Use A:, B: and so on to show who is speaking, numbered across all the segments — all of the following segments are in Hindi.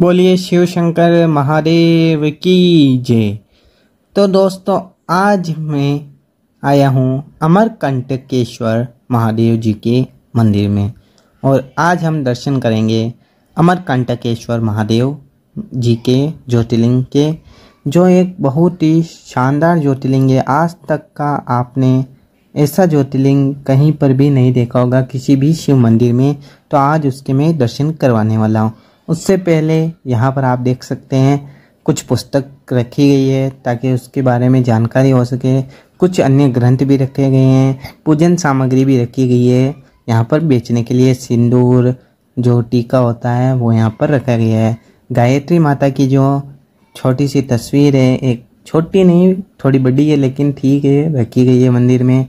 A: बोलिए शिव शंकर महादेव की जय तो दोस्तों आज मैं आया हूँ अमरकंटकेश्वर महादेव जी के मंदिर में और आज हम दर्शन करेंगे अमरकंटकेश्वर महादेव जी के ज्योतिर्लिंग के जो एक बहुत ही शानदार ज्योतिर्लिंग है आज तक का आपने ऐसा ज्योतिर्लिंग कहीं पर भी नहीं देखा होगा किसी भी शिव मंदिर में तो आज उसके मैं दर्शन करवाने वाला हूँ उससे पहले यहाँ पर आप देख सकते हैं कुछ पुस्तक रखी गई है ताकि उसके बारे में जानकारी हो सके कुछ अन्य ग्रंथ भी रखे गए हैं पूजन सामग्री भी रखी गई है यहाँ पर बेचने के लिए सिंदूर जो टीका होता है वो यहाँ पर रखा गया है गायत्री माता की जो छोटी सी तस्वीर है एक छोटी नहीं थोड़ी बड़ी है लेकिन ठीक है रखी गई है मंदिर में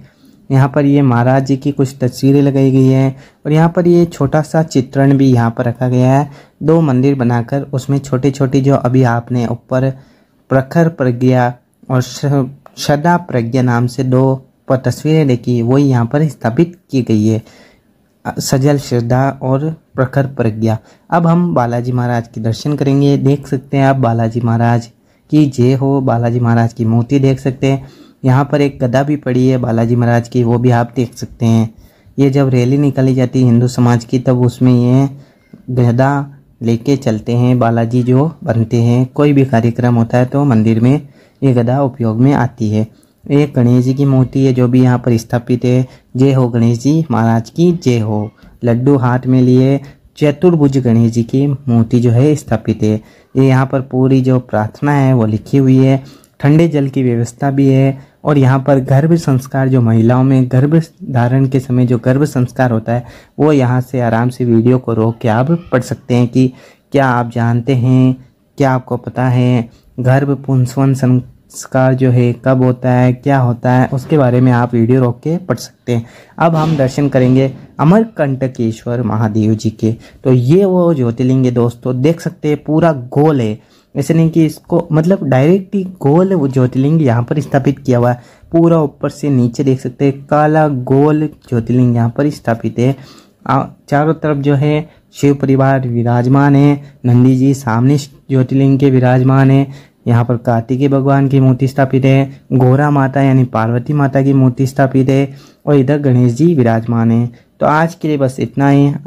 A: यहाँ पर ये महाराज जी की कुछ तस्वीरें लगाई गई है और यहाँ पर ये छोटा सा चित्रण भी यहाँ पर रखा गया है दो मंदिर बनाकर उसमें छोटी छोटी जो अभी आपने ऊपर प्रखर प्रज्ञा और श्रद्धा प्रज्ञा नाम से दो पर तस्वीरें देखी वही यहाँ पर स्थापित की गई है सजल श्रद्धा और प्रखर प्रज्ञा अब हम बालाजी महाराज के दर्शन करेंगे देख सकते हैं आप बालाजी महाराज की जय हो बालाजी महाराज की मूर्ति देख सकते हैं यहाँ पर एक गदा भी पड़ी है बालाजी महाराज की वो भी आप देख सकते हैं ये जब रैली निकाली जाती है हिंदू समाज की तब उसमें ये गदा लेके चलते हैं बालाजी जो बनते हैं कोई भी कार्यक्रम होता है तो मंदिर में ये गदा उपयोग में आती है ये गणेश जी की मूर्ति है जो भी यहाँ पर स्थापित है जय हो गणेश जी महाराज की जय हो लड्डू हाथ में लिए चतुर्भुज गणेश जी की मूर्ति जो है स्थापित है ये यहाँ पर पूरी जो प्रार्थना है वो लिखी हुई है ठंडे जल की व्यवस्था भी है और यहाँ पर गर्भ संस्कार जो महिलाओं में गर्भ धारण के समय जो गर्भ संस्कार होता है वो यहाँ से आराम से वीडियो को रोक के आप पढ़ सकते हैं कि क्या आप जानते हैं क्या आपको पता है गर्भ पुंसवन संस्कार जो है कब होता है क्या होता है उसके बारे में आप वीडियो रोक के पढ़ सकते हैं अब हम दर्शन करेंगे अमरकंटकेश्वर महादेव जी के तो ये वो ज्योतिर्लिंग है दोस्तों देख सकते हैं पूरा गोल है ऐसे नहीं कि इसको मतलब डायरेक्ट ही गोल ज्योतिर्लिंग यहाँ पर स्थापित किया हुआ है पूरा ऊपर से नीचे देख सकते हैं काला गोल ज्योतिर्लिंग यहाँ पर स्थापित है चारों तरफ जो है शिव परिवार विराजमान है नंदी जी सामने ज्योतिर्लिंग के विराजमान है यहाँ पर कार्तिकीय भगवान की मूर्ति स्थापित है गोरा माता यानी पार्वती माता की मूर्ति स्थापित है और इधर गणेश जी विराजमान है तो आज के लिए बस इतना ही